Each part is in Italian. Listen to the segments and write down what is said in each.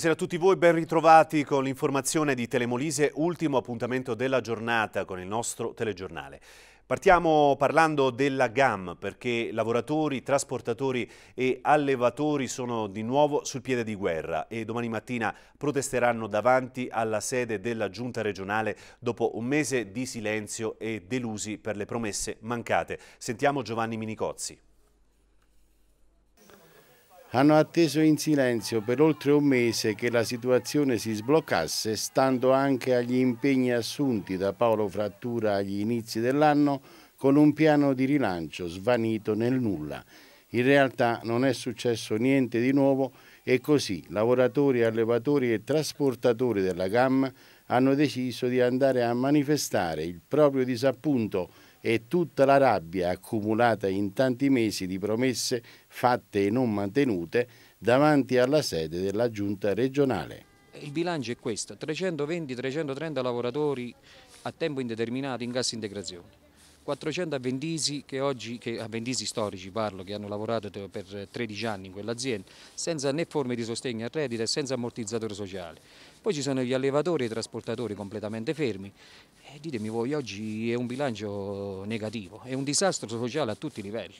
Buonasera a tutti voi, ben ritrovati con l'informazione di Telemolise, ultimo appuntamento della giornata con il nostro telegiornale. Partiamo parlando della GAM perché lavoratori, trasportatori e allevatori sono di nuovo sul piede di guerra e domani mattina protesteranno davanti alla sede della giunta regionale dopo un mese di silenzio e delusi per le promesse mancate. Sentiamo Giovanni Minicozzi hanno atteso in silenzio per oltre un mese che la situazione si sbloccasse, stando anche agli impegni assunti da Paolo Frattura agli inizi dell'anno con un piano di rilancio svanito nel nulla. In realtà non è successo niente di nuovo e così lavoratori, allevatori e trasportatori della gamma hanno deciso di andare a manifestare il proprio disappunto e tutta la rabbia accumulata in tanti mesi di promesse fatte e non mantenute davanti alla sede della giunta regionale. Il bilancio è questo, 320-330 lavoratori a tempo indeterminato in cassa integrazione. 400 avventisi, che oggi, che, avventisi storici parlo, che hanno lavorato per 13 anni in quell'azienda, senza né forme di sostegno al reddito e senza ammortizzatore sociale. Poi ci sono gli allevatori e i trasportatori completamente fermi. E ditemi voi, oggi è un bilancio negativo, è un disastro sociale a tutti i livelli.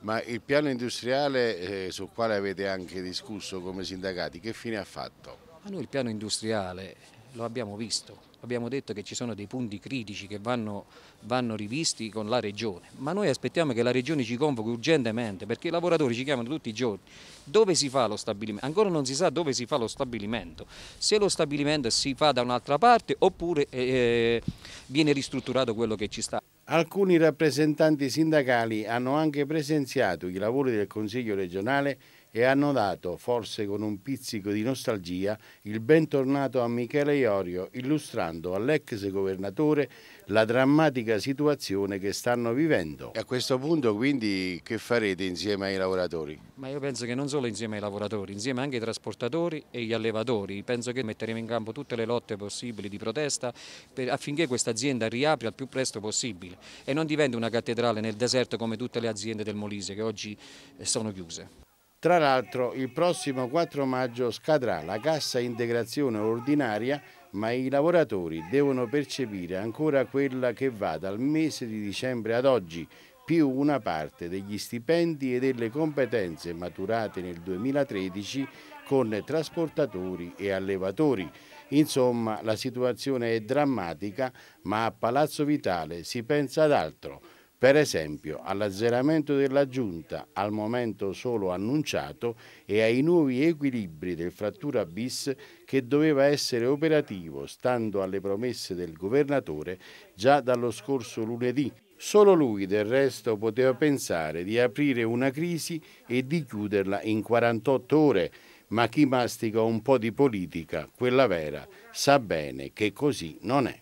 Ma il piano industriale eh, sul quale avete anche discusso come sindacati, che fine ha fatto? Ma noi il piano industriale lo abbiamo visto. Abbiamo detto che ci sono dei punti critici che vanno, vanno rivisti con la Regione, ma noi aspettiamo che la Regione ci convochi urgentemente perché i lavoratori ci chiamano tutti i giorni. Dove si fa lo stabilimento? Ancora non si sa dove si fa lo stabilimento. Se lo stabilimento si fa da un'altra parte oppure eh, eh viene ristrutturato quello che ci sta. Alcuni rappresentanti sindacali hanno anche presenziato i lavori del Consiglio regionale e hanno dato, forse con un pizzico di nostalgia, il bentornato a Michele Iorio, illustrando all'ex governatore la drammatica situazione che stanno vivendo. E a questo punto quindi che farete insieme ai lavoratori? Ma io penso che non solo insieme ai lavoratori, insieme anche ai trasportatori e agli allevatori. Penso che metteremo in campo tutte le lotte possibili di protesta per, affinché questa azienda riapra il più presto possibile e non diventi una cattedrale nel deserto come tutte le aziende del Molise che oggi eh, sono chiuse. Tra l'altro il prossimo 4 maggio scadrà la cassa integrazione ordinaria ma i lavoratori devono percepire ancora quella che va dal mese di dicembre ad oggi, più una parte degli stipendi e delle competenze maturate nel 2013 con trasportatori e allevatori. Insomma, la situazione è drammatica, ma a Palazzo Vitale si pensa ad altro. Per esempio all'azzeramento della giunta, al momento solo annunciato, e ai nuovi equilibri del frattura bis che doveva essere operativo, stando alle promesse del governatore, già dallo scorso lunedì. Solo lui del resto poteva pensare di aprire una crisi e di chiuderla in 48 ore, ma chi mastica un po' di politica, quella vera, sa bene che così non è.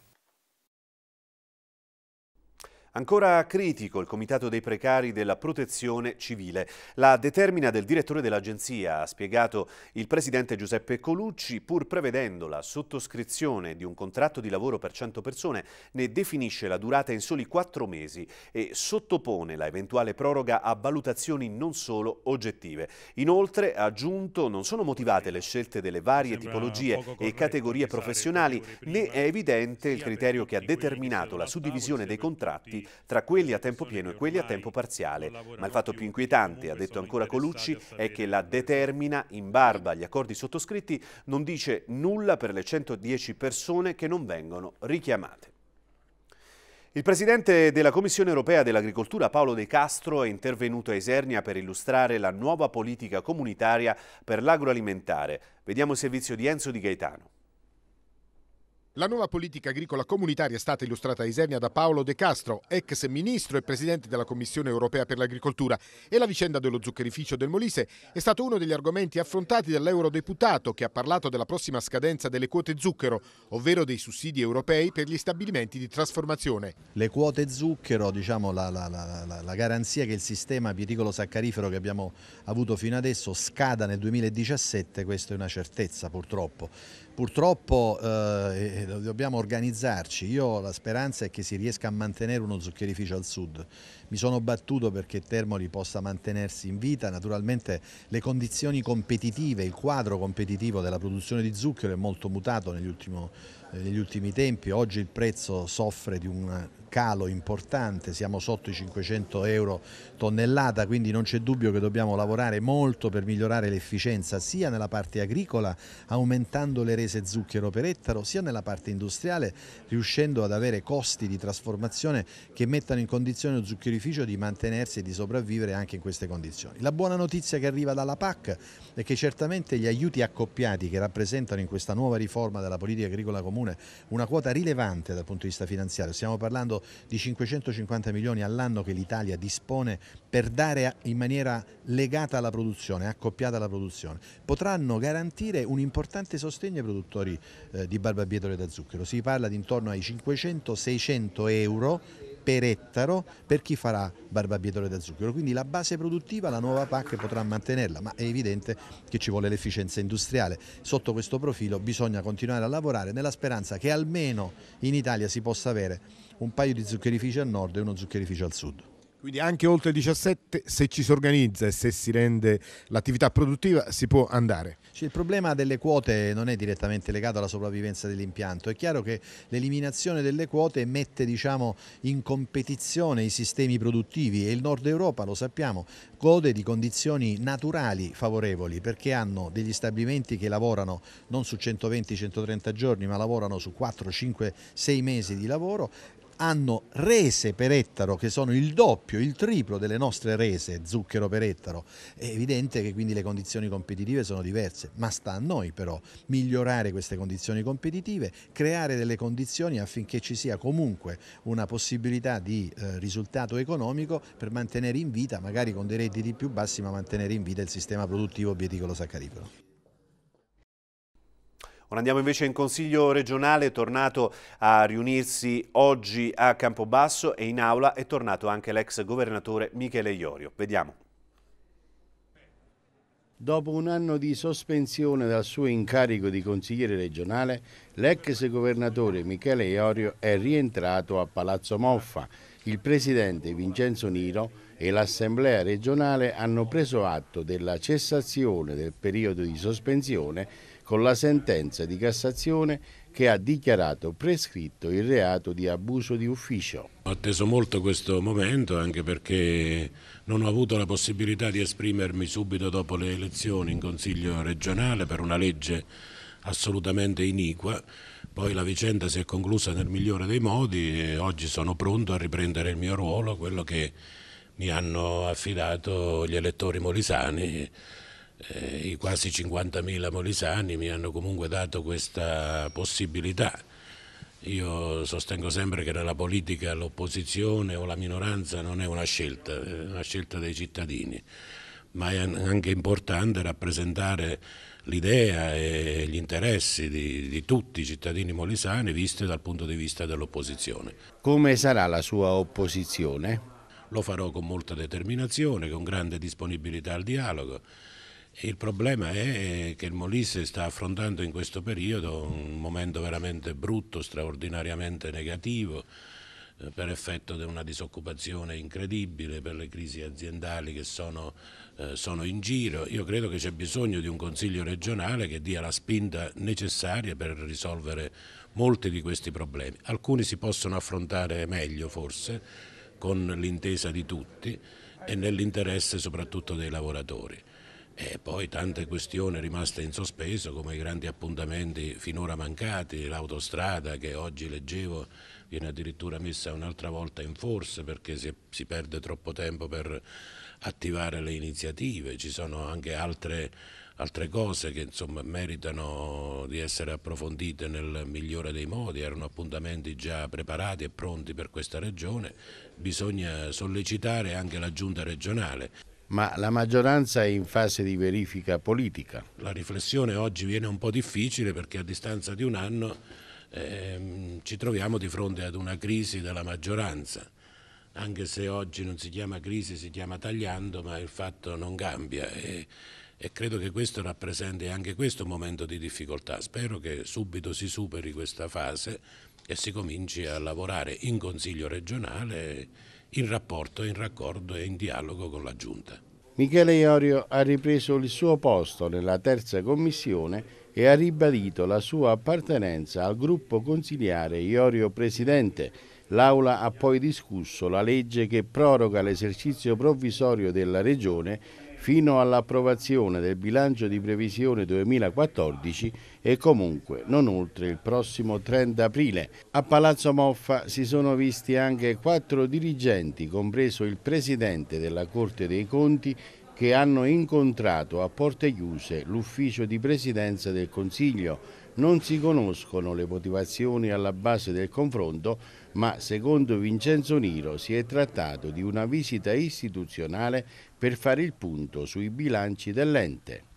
Ancora critico il Comitato dei Precari della Protezione Civile. La determina del direttore dell'agenzia, ha spiegato il presidente Giuseppe Colucci, pur prevedendo la sottoscrizione di un contratto di lavoro per 100 persone, ne definisce la durata in soli 4 mesi e sottopone la eventuale proroga a valutazioni non solo oggettive. Inoltre, ha aggiunto, non sono motivate le scelte delle varie Sembra tipologie e categorie professionali, né è evidente il criterio che ha determinato la suddivisione dei contratti tra quelli a tempo pieno e quelli a tempo parziale. Ma il fatto più inquietante, ha detto ancora Colucci, è che la determina, in barba agli accordi sottoscritti, non dice nulla per le 110 persone che non vengono richiamate. Il presidente della Commissione europea dell'agricoltura Paolo De Castro è intervenuto a Isernia per illustrare la nuova politica comunitaria per l'agroalimentare. Vediamo il servizio di Enzo Di Gaetano. La nuova politica agricola comunitaria è stata illustrata a Isernia da Paolo De Castro, ex ministro e presidente della Commissione europea per l'agricoltura, e la vicenda dello zuccherificio del Molise è stato uno degli argomenti affrontati dall'eurodeputato che ha parlato della prossima scadenza delle quote zucchero, ovvero dei sussidi europei per gli stabilimenti di trasformazione. Le quote zucchero, diciamo la, la, la, la garanzia che il sistema viticolo saccarifero che abbiamo avuto fino adesso scada nel 2017, questa è una certezza purtroppo. Purtroppo eh, dobbiamo organizzarci, io la speranza è che si riesca a mantenere uno zuccherificio al sud, mi sono battuto perché Termoli possa mantenersi in vita, naturalmente le condizioni competitive, il quadro competitivo della produzione di zucchero è molto mutato negli, ultimo, eh, negli ultimi tempi, oggi il prezzo soffre di un calo importante, siamo sotto i 500 euro tonnellata, quindi non c'è dubbio che dobbiamo lavorare molto per migliorare l'efficienza sia nella parte agricola aumentando le rese zucchero per ettaro, sia nella parte industriale riuscendo ad avere costi di trasformazione che mettano in condizione lo zuccherificio di mantenersi e di sopravvivere anche in queste condizioni. La buona notizia che arriva dalla PAC è che certamente gli aiuti accoppiati che rappresentano in questa nuova riforma della politica agricola comune una quota rilevante dal punto di vista finanziario, stiamo parlando di 550 milioni all'anno che l'Italia dispone per dare in maniera legata alla produzione, accoppiata alla produzione, potranno garantire un importante sostegno ai produttori eh, di barbabietole da zucchero. Si parla di intorno ai 500-600 euro per ettaro per chi farà barbabietole da zucchero, quindi la base produttiva la nuova PAC potrà mantenerla, ma è evidente che ci vuole l'efficienza industriale. Sotto questo profilo bisogna continuare a lavorare nella speranza che almeno in Italia si possa avere un paio di zuccherifici al nord e uno zuccherificio al sud. Quindi anche oltre il 17, se ci si organizza e se si rende l'attività produttiva, si può andare. Cioè, il problema delle quote non è direttamente legato alla sopravvivenza dell'impianto. È chiaro che l'eliminazione delle quote mette diciamo, in competizione i sistemi produttivi e il Nord Europa, lo sappiamo, gode di condizioni naturali favorevoli perché hanno degli stabilimenti che lavorano non su 120-130 giorni ma lavorano su 4, 5, 6 mesi di lavoro hanno rese per ettaro che sono il doppio, il triplo delle nostre rese zucchero per ettaro. È evidente che quindi le condizioni competitive sono diverse, ma sta a noi però migliorare queste condizioni competitive, creare delle condizioni affinché ci sia comunque una possibilità di eh, risultato economico per mantenere in vita, magari con dei redditi più bassi, ma mantenere in vita il sistema produttivo bieticolo saccarifero. Ora andiamo invece in Consiglio regionale, tornato a riunirsi oggi a Campobasso e in aula è tornato anche l'ex governatore Michele Iorio. Vediamo. Dopo un anno di sospensione dal suo incarico di consigliere regionale, l'ex governatore Michele Iorio è rientrato a Palazzo Moffa. Il presidente Vincenzo Niro e l'assemblea regionale hanno preso atto della cessazione del periodo di sospensione con la sentenza di Cassazione che ha dichiarato prescritto il reato di abuso di ufficio. Ho atteso molto questo momento anche perché non ho avuto la possibilità di esprimermi subito dopo le elezioni in Consiglio regionale per una legge assolutamente iniqua. Poi la vicenda si è conclusa nel migliore dei modi e oggi sono pronto a riprendere il mio ruolo, quello che mi hanno affidato gli elettori molisani eh, i quasi 50.000 molisani mi hanno comunque dato questa possibilità. Io sostengo sempre che nella politica l'opposizione o la minoranza non è una scelta, è una scelta dei cittadini, ma è anche importante rappresentare l'idea e gli interessi di, di, tutti i cittadini molisani viste dal punto di vista dell'opposizione. Come sarà la sua opposizione? Lo farò con molta determinazione, con grande disponibilità al dialogo il problema è che il Molise sta affrontando in questo periodo un momento veramente brutto, straordinariamente negativo, eh, per effetto di una disoccupazione incredibile, per le crisi aziendali che sono, eh, sono in giro. Io credo che c'è bisogno di un Consiglio regionale che dia la spinta necessaria per risolvere molti di questi problemi. Alcuni si possono affrontare meglio forse con l'intesa di tutti e nell'interesse soprattutto dei lavoratori. E poi tante questioni rimaste in sospeso come i grandi appuntamenti finora mancati, l'autostrada che oggi leggevo viene addirittura messa un'altra volta in forza perché si, si, perde troppo tempo per attivare le iniziative, ci sono anche altre, altre cose che insomma, meritano di essere approfondite nel migliore dei modi, erano appuntamenti già preparati e pronti per questa regione, bisogna sollecitare anche la giunta regionale ma la maggioranza è in fase di verifica politica. La riflessione oggi viene un po' difficile perché a distanza di un anno ehm, ci troviamo di fronte ad una crisi della maggioranza, anche se oggi non si chiama crisi, si chiama tagliando, ma il fatto non cambia e, e credo che questo rappresenti anche questo momento di difficoltà. Spero che subito si superi questa fase e si cominci a lavorare in Consiglio regionale in rapporto, in raccordo e in dialogo con la Giunta. Michele Iorio ha ripreso il suo posto nella terza commissione e ha ribadito la sua appartenenza al gruppo consigliare Iorio Presidente. L'Aula ha poi discusso la legge che proroga l'esercizio provvisorio della Regione fino all'approvazione del bilancio di previsione 2014 e comunque non oltre il prossimo 30 aprile. A Palazzo Moffa si sono visti anche quattro dirigenti, compreso il presidente della Corte dei Conti, che hanno incontrato a porte chiuse l'ufficio di presidenza del Consiglio. Non si conoscono le motivazioni alla base del confronto, ma secondo Vincenzo Niro si è trattato di una visita istituzionale per fare il punto sui bilanci dell'ente.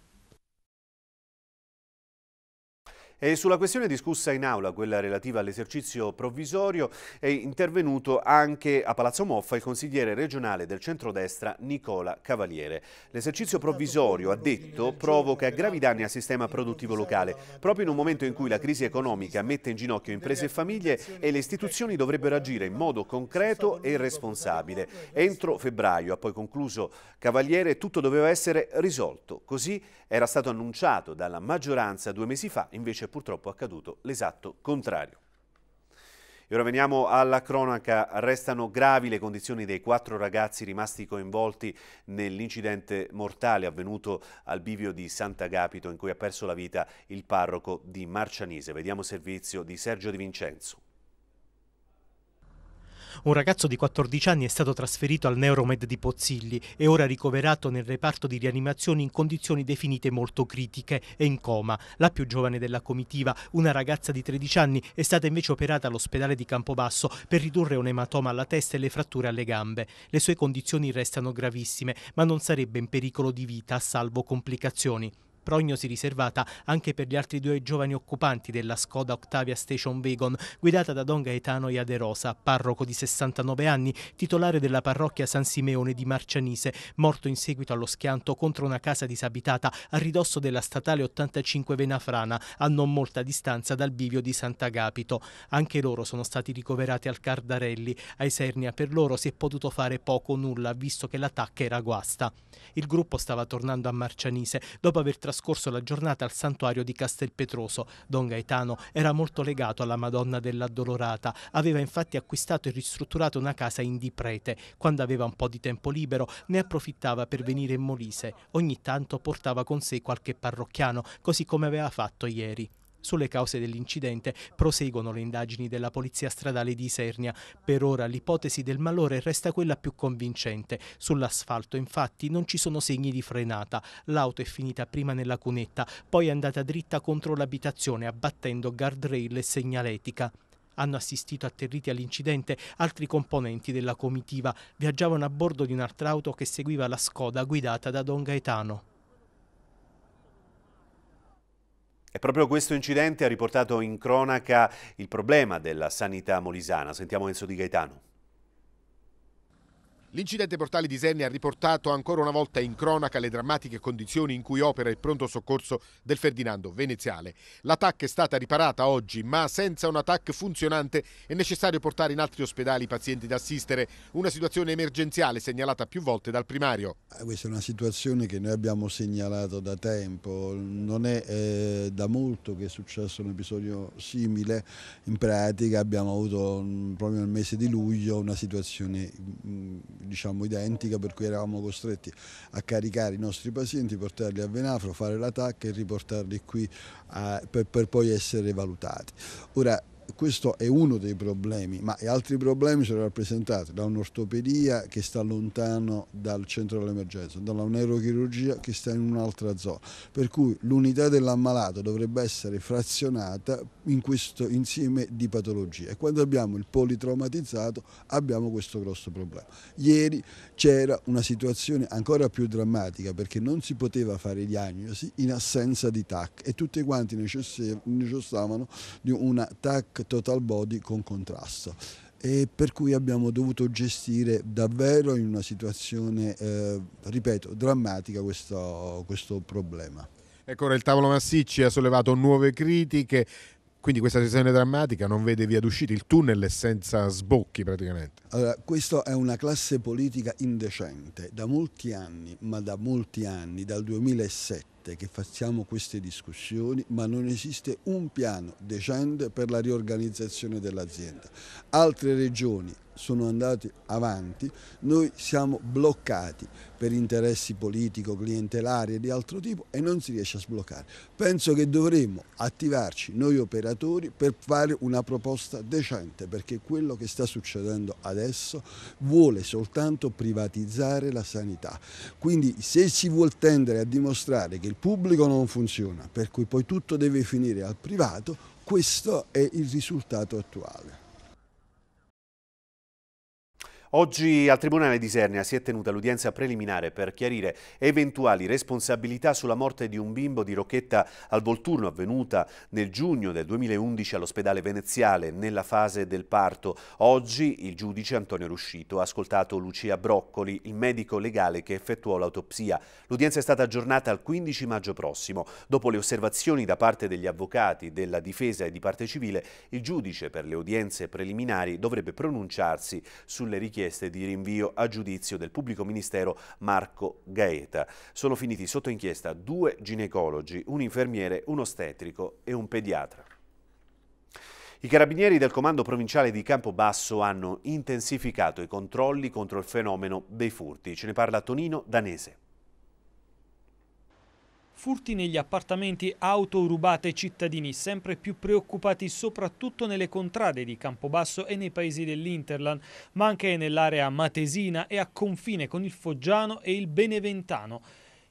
E sulla questione discussa in aula, quella relativa all'esercizio provvisorio, è intervenuto anche a Palazzo Moffa il consigliere regionale del centrodestra Nicola Cavaliere. L'esercizio provvisorio, ha detto, provoca gravi danni al sistema produttivo locale, proprio in un momento in cui la crisi economica mette in ginocchio imprese e famiglie e le istituzioni dovrebbero agire in modo concreto e responsabile. Entro febbraio, ha poi concluso Cavaliere, tutto doveva essere risolto. Così era stato annunciato dalla maggioranza due mesi fa, invece invece è accaduto l'esatto contrario. E ora veniamo alla cronaca. Restano gravi le condizioni dei quattro ragazzi rimasti coinvolti nell'incidente mortale avvenuto al bivio di Sant'Agapito in cui ha perso la vita il parroco di Marcianise. Vediamo servizio di Sergio Di Vincenzo. Un ragazzo di 14 anni è stato trasferito al Neuromed di Pozzilli e ora ricoverato nel reparto di rianimazione in condizioni definite molto critiche e in coma. La più giovane della comitiva, una ragazza di 13 anni, è stata invece operata all'ospedale di Campobasso per ridurre un ematoma alla testa e le fratture alle gambe. Le sue condizioni restano gravissime, ma non sarebbe in pericolo di vita, salvo complicazioni prognosi riservata anche per gli altri due giovani occupanti della Skoda Octavia Station Wagon, guidata da Don Gaetano Iaderosa, parroco di 69 anni, titolare della parrocchia San Simeone di Marcianise, morto in seguito allo schianto contro una casa disabitata a ridosso della statale 85 Venafrana, a non molta distanza dal bivio di Sant'Agapito. Anche loro sono stati ricoverati al Cardarelli. A Isernia per loro si è potuto fare poco o nulla, visto che l'attacca era guasta. Il gruppo stava tornando a Marcianise dopo aver trascorso trascorso la giornata al santuario di Castelpetroso. Don Gaetano era molto legato alla Madonna dell'Addolorata, aveva infatti acquistato e ristrutturato una casa in Diprete. Quando aveva un po' di tempo libero ne approfittava per venire in Molise. Ogni tanto portava con sé qualche parrocchiano, così come aveva fatto ieri. Sulle cause dell'incidente proseguono le indagini della Polizia Stradale di Isernia. Per ora l'ipotesi del malore resta quella più convincente. Sull'asfalto infatti non ci sono segni di frenata. L'auto è finita prima nella cunetta, poi è andata dritta contro l'abitazione abbattendo guardrail e segnaletica. Hanno assistito atterriti all'incidente altri componenti della comitiva. Viaggiavano a bordo di un'altra auto che seguiva la Skoda guidata da Don Gaetano. E proprio questo incidente ha riportato in cronaca il problema della sanità molisana. Sentiamo Enzo Di Gaetano. L'incidente portale di Senni ha riportato ancora una volta in cronaca le drammatiche condizioni in cui opera il pronto soccorso del Ferdinando Veneziale. L'attacco è stata riparata oggi, ma senza un attacco funzionante è necessario portare in altri ospedali i pazienti da assistere, una situazione emergenziale segnalata più volte dal primario. Eh, questa è una situazione che noi abbiamo segnalato da tempo, non è eh, da molto che è successo un episodio simile, in pratica abbiamo avuto mm, proprio nel mese di luglio una situazione mm, diciamo, identica per cui eravamo costretti a caricare i nostri pazienti, portarli a Venafro, fare l'attacco e riportarli qui a, eh, per, per poi essere valutati. Ora, questo è uno dei problemi, ma altri problemi sono rappresentati da un'ortopedia che sta lontano dal centro dell'emergenza, dalla neurochirurgia che sta in un'altra zona, per cui l'unità dell'ammalato dovrebbe essere frazionata in questo insieme di patologie e quando abbiamo il politraumatizzato abbiamo questo grosso problema. Ieri c'era una situazione ancora più drammatica perché non si poteva fare diagnosi in assenza di TAC e tutti quanti necessitavano di una TAC black total body con contrasto e per cui abbiamo dovuto gestire davvero in una situazione, eh, ripeto, drammatica questo, questo problema. Ecco, il tavolo Massicci ha sollevato nuove critiche, quindi questa situazione drammatica non vede via d'uscita, il tunnel è senza sbocchi praticamente. Allora, questa è una classe politica indecente, da molti anni, ma da molti anni, dal 2007 volte che facciamo queste discussioni, ma non esiste un piano decente per la riorganizzazione dell'azienda. Altre regioni sono andate avanti, noi siamo bloccati per interessi politico, clientelari e di altro tipo e non si riesce a sbloccare. Penso che dovremmo attivarci noi operatori per fare una proposta decente perché quello che sta succedendo adesso vuole soltanto privatizzare la sanità. Quindi se si vuol tendere a dimostrare che il il pubblico non funziona, per cui poi tutto deve finire al privato, questo è il risultato attuale. Oggi al Tribunale di Isernia si è tenuta l'udienza preliminare per chiarire eventuali responsabilità sulla morte di un bimbo di Rocchetta al Volturno avvenuta nel giugno del 2011 all'ospedale veneziale nella fase del parto. Oggi il giudice Antonio Ruscito ha ascoltato Lucia Broccoli, il medico legale che effettuò l'autopsia. L'udienza è stata aggiornata al 15 maggio prossimo. Dopo le osservazioni da parte degli avvocati della difesa e di parte civile, il giudice per le udienze preliminari dovrebbe pronunciarsi sulle richieste richieste di rinvio a giudizio del pubblico ministero Marco Gaeta. Sono finiti sotto inchiesta due ginecologi, un infermiere, un ostetrico e un pediatra. I carabinieri del comando provinciale di Campobasso hanno intensificato i controlli contro il fenomeno dei furti. Ce ne parla Tonino Danese. Furti negli appartamenti, auto rubate ai cittadini, sempre più preoccupati soprattutto nelle contrade di Campobasso e nei paesi dell'Interland, ma anche nell'area matesina e a confine con il Foggiano e il Beneventano.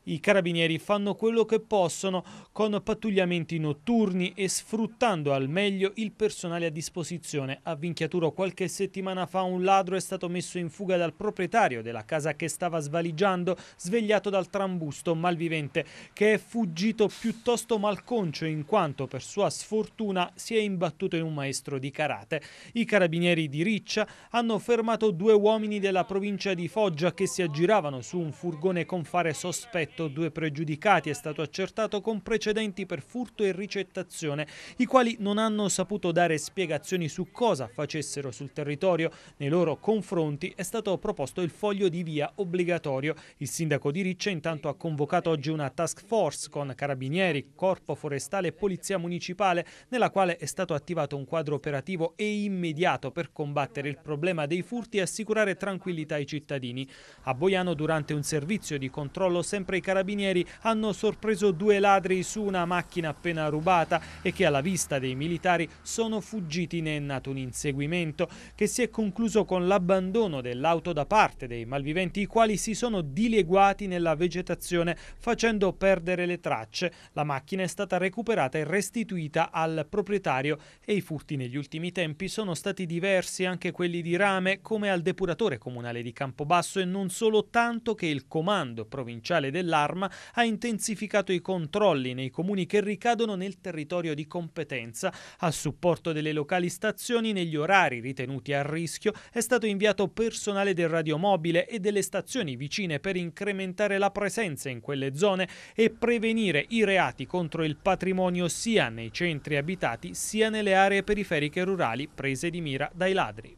I carabinieri fanno quello che possono con pattugliamenti notturni e sfruttando al meglio il personale a disposizione. A Vinchiaturo qualche settimana fa un ladro è stato messo in fuga dal proprietario della casa che stava svaligiando, svegliato dal trambusto malvivente, che è fuggito piuttosto malconcio in quanto per sua sfortuna si è imbattuto in un maestro di karate. I carabinieri di Riccia hanno fermato due uomini della provincia di Foggia che si aggiravano su un furgone con fare sospetto soggetto, due pregiudicati, è stato accertato con precedenti per furto e ricettazione, i quali non hanno saputo dare spiegazioni su cosa facessero sul territorio. Nei loro confronti è stato proposto il foglio di via obbligatorio. Il sindaco di Riccia intanto ha convocato oggi una task force con carabinieri, corpo forestale e polizia municipale, nella quale è stato attivato un quadro operativo e immediato per combattere il problema dei furti e assicurare tranquillità ai cittadini. A Boiano durante un servizio di controllo sempre i carabinieri hanno sorpreso due ladri su una macchina appena rubata e che alla vista dei militari sono fuggiti ne è nato un inseguimento che si è concluso con l'abbandono dell'auto da parte dei malviventi i quali si sono dileguati nella vegetazione facendo perdere le tracce. La macchina è stata recuperata e restituita al proprietario e i furti negli ultimi tempi sono stati diversi anche quelli di rame come al depuratore comunale di Campobasso e non solo tanto che il comando provinciale dell'Aquila dell'Arma ha intensificato i controlli nei comuni che ricadono nel territorio di competenza. A supporto delle locali stazioni negli orari ritenuti a rischio è stato inviato personale del radiomobile e delle stazioni vicine per incrementare la presenza in quelle zone e prevenire i reati contro il patrimonio sia nei centri abitati sia nelle aree periferiche rurali prese di mira dai ladri.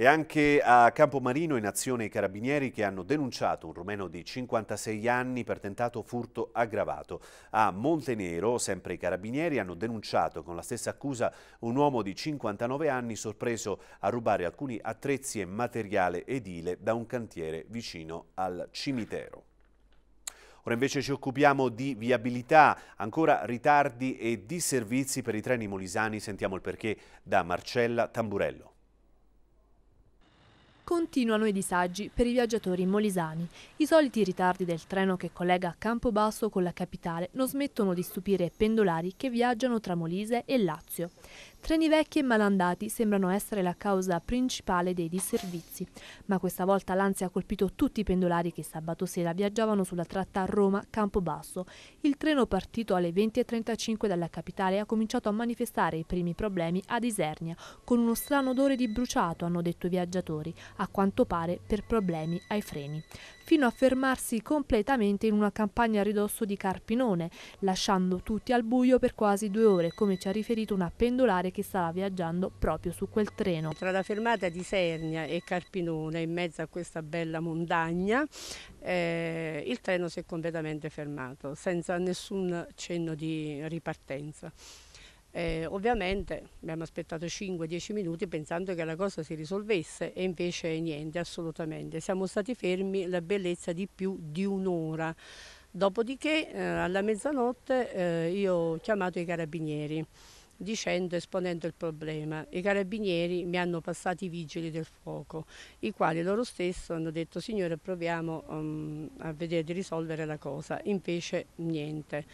E anche a Campomarino in azione i carabinieri che hanno denunciato un rumeno di 56 anni per tentato furto aggravato. A Montenero, sempre i carabinieri hanno denunciato con la stessa accusa un uomo di 59 anni sorpreso a rubare alcuni attrezzi e materiale edile da un cantiere vicino al cimitero. Ora invece ci occupiamo di viabilità, ancora ritardi e disservizi per i treni molisani. Sentiamo il perché da Marcella Tamburello. Continuano i disagi per i viaggiatori molisani. I soliti ritardi del treno che collega Campobasso con la capitale non smettono di stupire pendolari che viaggiano tra Molise e Lazio. Treni vecchi e malandati sembrano essere la causa principale dei disservizi, ma questa volta l'ansia ha colpito tutti i pendolari che sabato sera viaggiavano sulla tratta Roma-Campobasso. Il treno partito alle 20.35 dalla capitale ha cominciato a manifestare i primi problemi ad Isernia, con uno strano odore di bruciato, hanno detto i viaggiatori, a quanto pare per problemi ai freni fino a fermarsi completamente in una campagna a ridosso di Carpinone, lasciando tutti al buio per quasi due ore, come ci ha riferito una pendolare che stava viaggiando proprio su quel treno. Tra la fermata di Sernia e Carpinone, in mezzo a questa bella montagna, eh, il treno si è completamente fermato, senza nessun cenno di ripartenza. Eh, ovviamente abbiamo aspettato 5-10 minuti pensando che la cosa si risolvesse e invece niente, assolutamente. Siamo stati fermi la bellezza di più di un'ora. Dopodiché eh, alla mezzanotte eh, io ho chiamato i carabinieri dicendo, esponendo il problema. I carabinieri mi hanno passato i vigili del fuoco, i quali loro stessi hanno detto signore proviamo um, a vedere di risolvere la cosa, invece niente.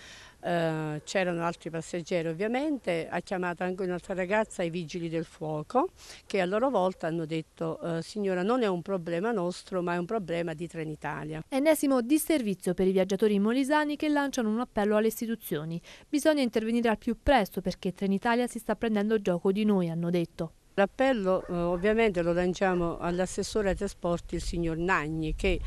Eh, c'erano altri passeggeri ovviamente, ha chiamato anche un'altra ragazza ai vigili del fuoco che a loro volta hanno detto eh, signora non è un problema nostro ma è un problema di Trenitalia. Ennesimo disservizio per i viaggiatori molisani che lanciano un appello alle istituzioni. Bisogna intervenire al più presto perché Trenitalia si sta prendendo gioco di noi, hanno detto. L'appello eh, ovviamente lo lanciamo all'assessore ai trasporti, il signor Nagni, che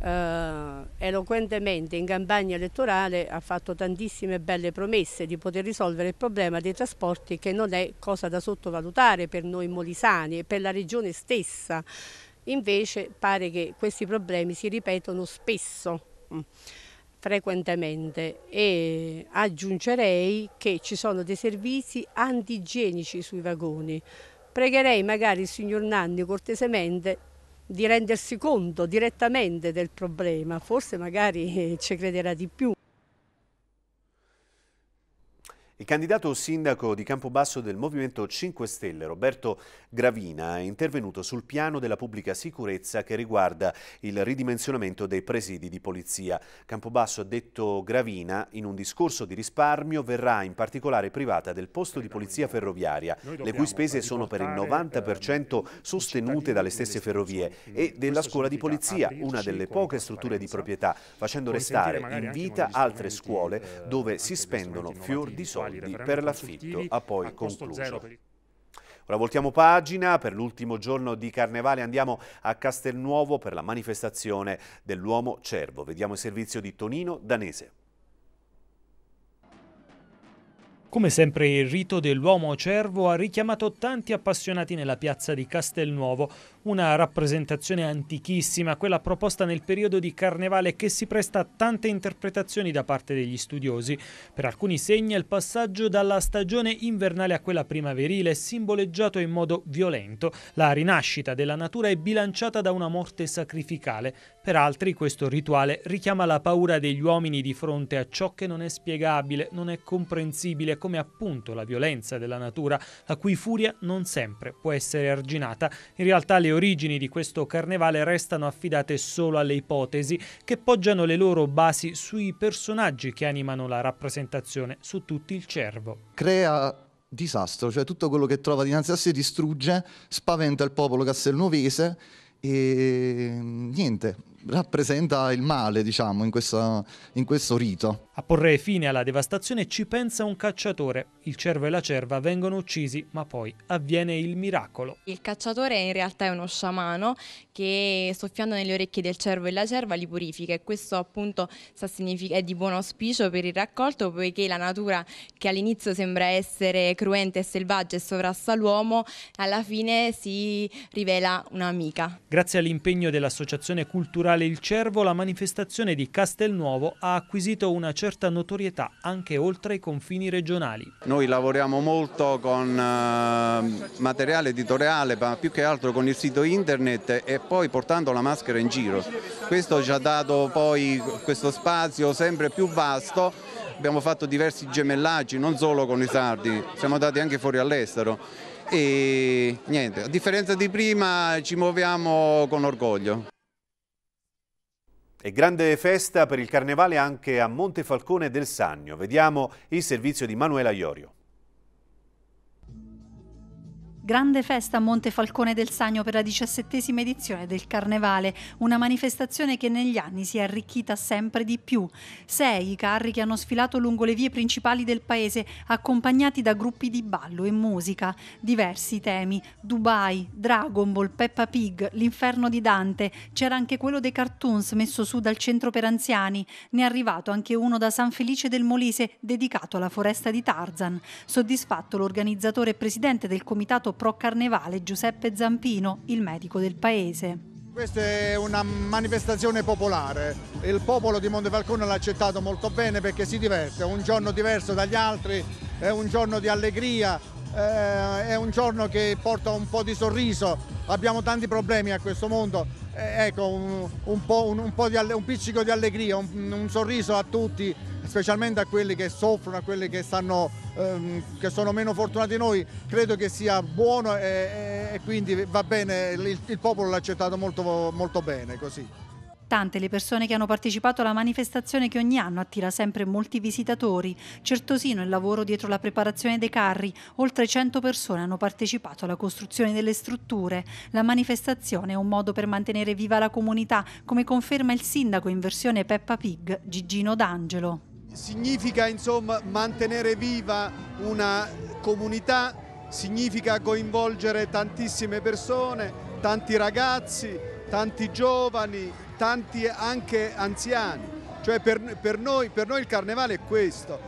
eh, eloquentemente in campagna elettorale ha fatto tantissime belle promesse di poter risolvere il problema dei trasporti che non è cosa da sottovalutare per noi molisani e per la regione stessa. Invece pare che questi problemi si ripetono spesso mm, frequentemente e aggiungerei che ci sono dei servizi antigienici sui vagoni. Pregherei magari il signor Nanni cortesemente di rendersi conto direttamente del problema, forse magari eh, ci crederà di più. Il candidato sindaco di Campobasso del Movimento 5 Stelle, Roberto Gravina, è intervenuto sul piano della pubblica sicurezza che riguarda il ridimensionamento dei presidi di polizia. Campobasso, ha detto Gravina, in un discorso di risparmio verrà in particolare privata del posto di polizia ferroviaria, le cui spese sono per il 90% eh, sostenute dalle stesse ferrovie, e della scuola di polizia, una delle poche strutture di proprietà, facendo restare in vita altre scuole eh, dove si spendono fior di soldi contrattuali per l'affitto ha poi concluso. Ora voltiamo pagina, per l'ultimo giorno di Carnevale andiamo a Castelnuovo per la manifestazione dell'uomo cervo. Vediamo il servizio di Tonino Danese. Come sempre il rito dell'uomo cervo ha richiamato tanti appassionati nella piazza di Castelnuovo, una rappresentazione antichissima, quella proposta nel periodo di carnevale che si presta a tante interpretazioni da parte degli studiosi. Per alcuni segna il passaggio dalla stagione invernale a quella primaverile, simboleggiato in modo violento. La rinascita della natura è bilanciata da una morte sacrificale. Per altri questo rituale richiama la paura degli uomini di fronte a ciò che non è spiegabile, non è comprensibile, come appunto la violenza della natura, la cui furia non sempre può essere arginata. In realtà le origini di questo carnevale restano affidate solo alle ipotesi che poggiano le loro basi sui personaggi che animano la rappresentazione, su tutti il cervo. Crea disastro, cioè tutto quello che trova dinanzi a sé distrugge, spaventa il popolo castelnuovese e niente, rappresenta il male, diciamo, in, questa, in questo rito. A porre fine alla devastazione ci pensa un cacciatore. Il cervo e la cerva vengono uccisi, ma poi avviene il miracolo. Il cacciatore in realtà è uno sciamano che soffiando nelle orecchie del cervo e la cerva li purifica e questo appunto è di buon auspicio per il raccolto poiché la natura che all'inizio sembra essere cruente e selvaggia e sovrasta l'uomo alla fine si rivela un'amica. Grazie all'impegno dell'associazione culturale Il Cervo la manifestazione di Castelnuovo ha acquisito una certa notorietà anche oltre i confini regionali. Noi lavoriamo molto con eh, materiale editoriale ma più che altro con il sito internet e poi portando la maschera in giro. Questo ci ha dato poi questo spazio sempre più vasto abbiamo fatto diversi gemellaggi, non solo con i sardi, siamo andati anche fuori all'estero e niente, a differenza di prima ci muoviamo con orgoglio. E grande festa per il carnevale anche a Montefalcone del Sannio. Vediamo il servizio di Manuela Iorio. Grande festa a Montefalcone del Sagno per la diciassettesima edizione del Carnevale, una manifestazione che negli anni si è arricchita sempre di più. Sei i carri che hanno sfilato lungo le vie principali del paese, accompagnati da gruppi di ballo e musica. Diversi temi, Dubai, Dragon Ball, Peppa Pig, l'inferno di Dante, c'era anche quello dei cartoons messo su dal centro per anziani, ne è arrivato anche uno da San Felice del Molise dedicato alla foresta di Tarzan. Soddisfatto l'organizzatore e presidente del comitato pro carnevale Giuseppe Zampino, il medico del paese. Questa è una manifestazione popolare, il popolo di Montefalcone l'ha accettato molto bene perché si diverte, è un giorno diverso dagli altri, è un giorno di allegria, eh, è un giorno che porta un po' di sorriso, abbiamo tanti problemi a questo mondo, eh, ecco, un, un, po', un, po di, un, pizzico di allegria, un, sorriso a tutti, specialmente a quelli che soffrono, a quelli che, stanno, ehm, che sono meno fortunati di noi, credo che sia buono e, e quindi va bene, il, il popolo l'ha accettato molto, molto bene così tante le persone che hanno partecipato alla manifestazione che ogni anno attira sempre molti visitatori. Certosino il lavoro dietro la preparazione dei carri, oltre 100 persone hanno partecipato alla costruzione delle strutture. La manifestazione è un modo per mantenere viva la comunità, come conferma il sindaco in versione Peppa Pig, Gigino D'Angelo. Significa insomma mantenere viva una comunità, significa coinvolgere tantissime persone, tanti ragazzi, tanti giovani, tanti anche anziani. Cioè per, per, noi, per noi il carnevale è questo,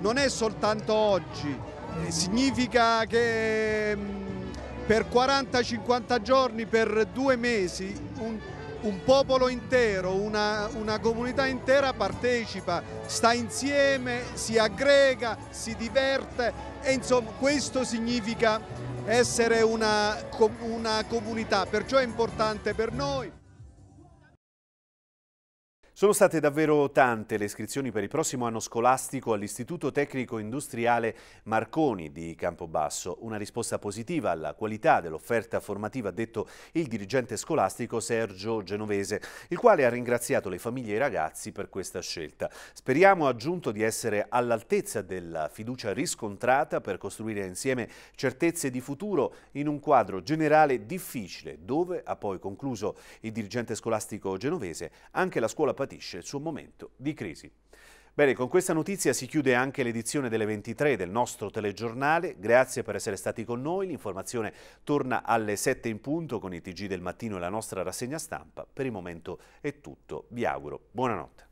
non è soltanto oggi, eh, significa che mm, per 40-50 giorni, per due mesi, un, un popolo intero, una, una, comunità intera partecipa, sta insieme, si aggrega, si diverte e insomma questo significa essere una, una comunità, perciò è importante per noi. Sono state davvero tante le iscrizioni per il prossimo anno scolastico all'Istituto Tecnico Industriale Marconi di Campobasso. Una risposta positiva alla qualità dell'offerta formativa, ha detto il dirigente scolastico Sergio Genovese, il quale ha ringraziato le famiglie e i ragazzi per questa scelta. Speriamo, aggiunto, di essere all'altezza della fiducia riscontrata per costruire insieme certezze di futuro in un quadro generale difficile, dove, ha poi concluso il dirigente scolastico genovese, anche la scuola patrimoniale patisce il suo momento di crisi. Bene, con questa notizia si chiude anche l'edizione delle 23 del nostro telegiornale. Grazie per essere stati con noi. L'informazione torna alle 7 in punto con i TG del mattino e la nostra rassegna stampa. Per il momento è tutto. Vi auguro buonanotte.